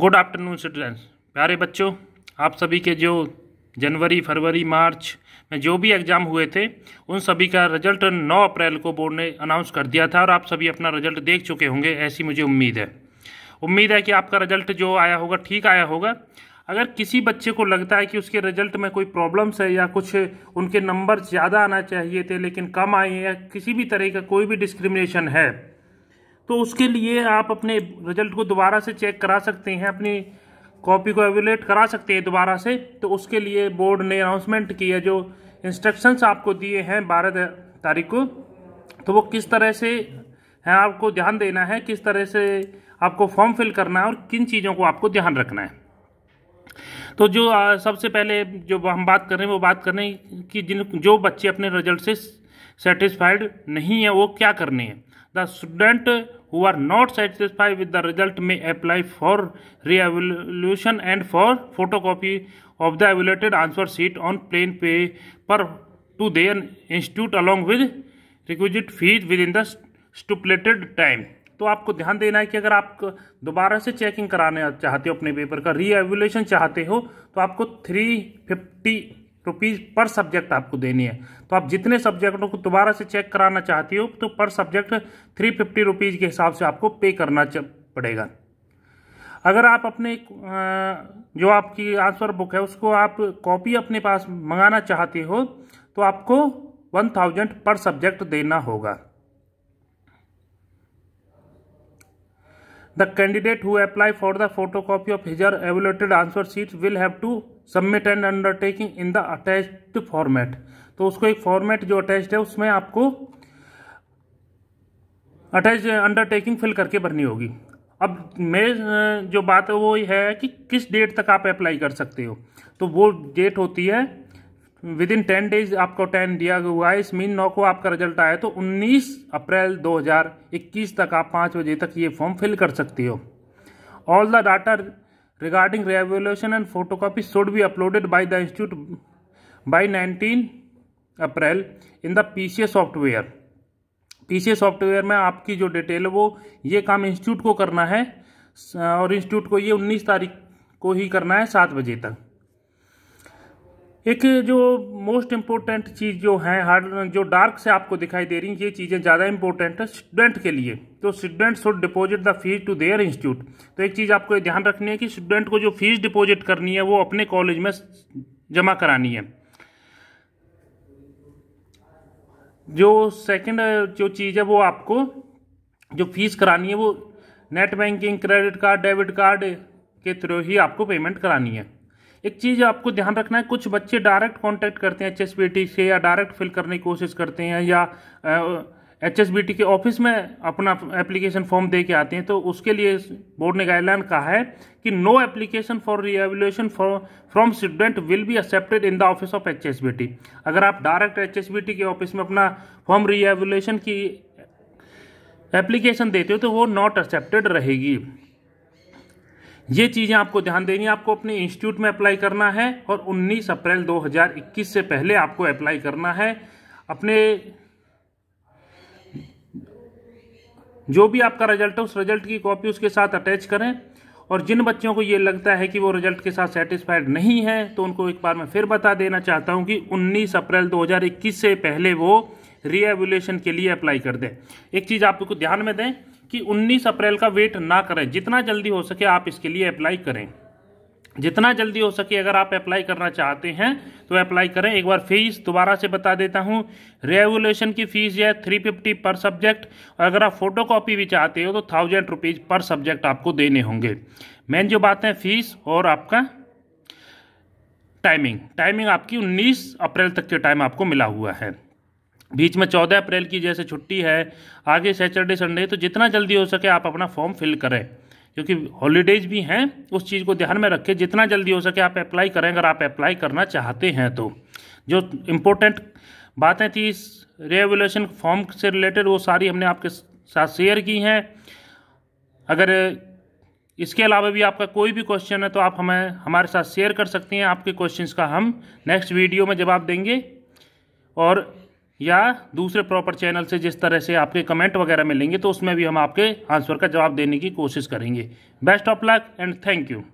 good afternoon students प्यारे बच्चों आप सभी के जो जनवरी फरवरी मार्च में जो भी एग्ज़ाम हुए थे उन सभी का रिजल्ट 9 अप्रैल को बोर्ड ने अनाउंस कर दिया था और आप सभी अपना रिजल्ट देख चुके होंगे ऐसी मुझे उम्मीद है उम्मीद है कि आपका रिजल्ट जो आया होगा ठीक आया होगा अगर किसी बच्चे को लगता है कि उसके रिजल्ट में कोई प्रॉब्लम्स है या कुछ उनके नंबर ज़्यादा आना चाहिए थे लेकिन कम आए या किसी भी तरह का कोई भी डिस्क्रिमिनेशन है तो उसके लिए आप अपने रिजल्ट को दोबारा से चेक करा सकते हैं अपनी कॉपी को एवेलेट करा सकते हैं दोबारा से तो उसके लिए बोर्ड ने अनाउंसमेंट किया जो इंस्ट्रक्शंस आपको दिए हैं बारह तारीख को तो वो किस तरह से है आपको ध्यान देना है किस तरह से आपको फॉर्म फिल करना है और किन चीज़ों को आपको ध्यान रखना है तो जो आ, सबसे पहले जो हम बात कर रहे हैं वो बात कर रहे हैं कि जिन जो बच्चे अपने रिजल्ट से सेटिस्फाइड नहीं है वो क्या करने हैं the student who are not satisfied with the result may apply for re-evaluation and for photocopy of the evaluated answer sheet on plain paper to their institute along with requisite fees within the stipulated time तो आपको ध्यान देना है कि अगर आप दोबारा से चेकिंग कराने चाहते हो अपने पेपर का री एवोल्यूशन चाहते हो तो आपको थ्री फिफ्टी रुपीज़ पर सब्जेक्ट आपको देनी है तो आप जितने सब्जेक्टों को दोबारा से चेक कराना चाहती हो तो पर सब्जेक्ट थ्री फिफ्टी रुपीज़ के हिसाब से आपको पे करना पड़ेगा अगर आप अपने जो आपकी आंसर बुक है उसको आप कॉपी अपने पास मंगाना चाहते हो तो आपको वन थाउजेंड पर सब्जेक्ट देना होगा the candidate who apply for the photocopy of his her evaluated answer sheet will have to submit and undertaking in the attached format तो उसको एक फॉर्मेट जो अटैच्ड है उसमें आपको अटैच अंडरटेकिंग फिल करके भरनी होगी अब मैं जो बात है वो है कि किस डेट तक आप अप्लाई कर सकते हो तो वो डेट होती है विद इन टेन डेज आपको टेन दिया हुआ है इस मीन नौ को आपका रिजल्ट आया तो 19 अप्रैल 2021 तक आप पाँच बजे तक ये फॉर्म फिल कर सकते हो all the data regarding revaluation and photocopy should be uploaded by the institute by 19 April in the a software PCA software में आपकी जो डिटेल है वो ये काम इंस्टीट्यूट को करना है और इंस्टीट्यूट को ये 19 तारीख को ही करना है सात बजे तक एक जो मोस्ट इम्पोर्टेंट चीज़ जो है हार्ड जो डार्क से आपको दिखाई दे रही ये चीज़ें ज़्यादा इंपॉर्टेंट है स्टूडेंट के लिए तो student should deposit the fees to their institute तो एक चीज़ आपको ध्यान रखनी है कि स्टूडेंट को जो फीस डिपॉजिट करनी है वो अपने कॉलेज में जमा करानी है जो सेकंड जो चीज़ है वो आपको जो फीस करानी है वो net banking credit card debit card के थ्रू ही आपको पेमेंट करानी है एक चीज़ आपको ध्यान रखना है कुछ बच्चे डायरेक्ट कॉन्टेक्ट करते हैं एच से या डायरेक्ट फिल करने की कोशिश करते हैं या एच एस के ऑफिस में अपना एप्लीकेशन फॉर्म दे के आते हैं तो उसके लिए बोर्ड ने गाइडलाइन कहा है कि no application for for from student will be accepted in the office of H S अगर आप डायरेक्ट एच एस के ऑफिस में अपना फॉर्म रीएवल्यूशन की एप्लीकेशन देते हो तो वो नॉट एक्सेप्टेड रहेगी ये चीज़ें आपको ध्यान देनी आपको अपने इंस्टीट्यूट में अप्लाई करना है और 19 अप्रैल 2021 से पहले आपको अप्लाई करना है अपने जो भी आपका रिजल्ट है उस रिजल्ट की कॉपी उसके साथ अटैच करें और जिन बच्चों को ये लगता है कि वो रिजल्ट के साथ सेटिस्फाइड नहीं है तो उनको एक बार मैं फिर बता देना चाहता हूँ कि 19 अप्रैल 2021 से पहले वो रीएवल्यूशन के लिए अप्लाई कर दें एक चीज़ आपको ध्यान में दें कि 19 अप्रैल का वेट ना करें जितना जल्दी हो सके आप इसके लिए अप्लाई करें जितना जल्दी हो सके अगर आप अप्लाई करना चाहते हैं तो अप्लाई करें एक बार फीस दोबारा से बता देता हूं रेवोल्यूशन की फ़ीस है थ्री फिफ्टी पर सब्जेक्ट और अगर आप फोटो कॉपी भी चाहते हो तो थाउजेंड रुपीज़ पर सब्जेक्ट आपको देने होंगे मेन जो बात है फीस और आपका टाइमिंग टाइमिंग आपकी 19 अप्रैल तक के टाइम आपको मिला हुआ है बीच में चौदह अप्रैल की जैसे छुट्टी है आगे सैटरडे संडे तो जितना जल्दी हो सके आप अपना फॉर्म फिल करें क्योंकि हॉलीडेज भी हैं उस चीज़ को ध्यान में रखें जितना जल्दी हो सके आप अप्लाई करें अगर आप अप्लाई करना चाहते हैं तो जो इम्पोर्टेंट बातें थी इस रेवोल्यूशन फॉर्म से रिलेटेड वो सारी हमने आपके साथ शेयर की हैं अगर इसके अलावा भी आपका कोई भी क्वेश्चन है तो आप हमें हमारे साथ शेयर कर सकती हैं आपके क्वेश्चंस का हम नेक्स्ट वीडियो में जवाब देंगे और या दूसरे प्रॉपर चैनल से जिस तरह से आपके कमेंट वगैरह मिलेंगे तो उसमें भी हम आपके आंसर का जवाब देने की कोशिश करेंगे best of luck and thank you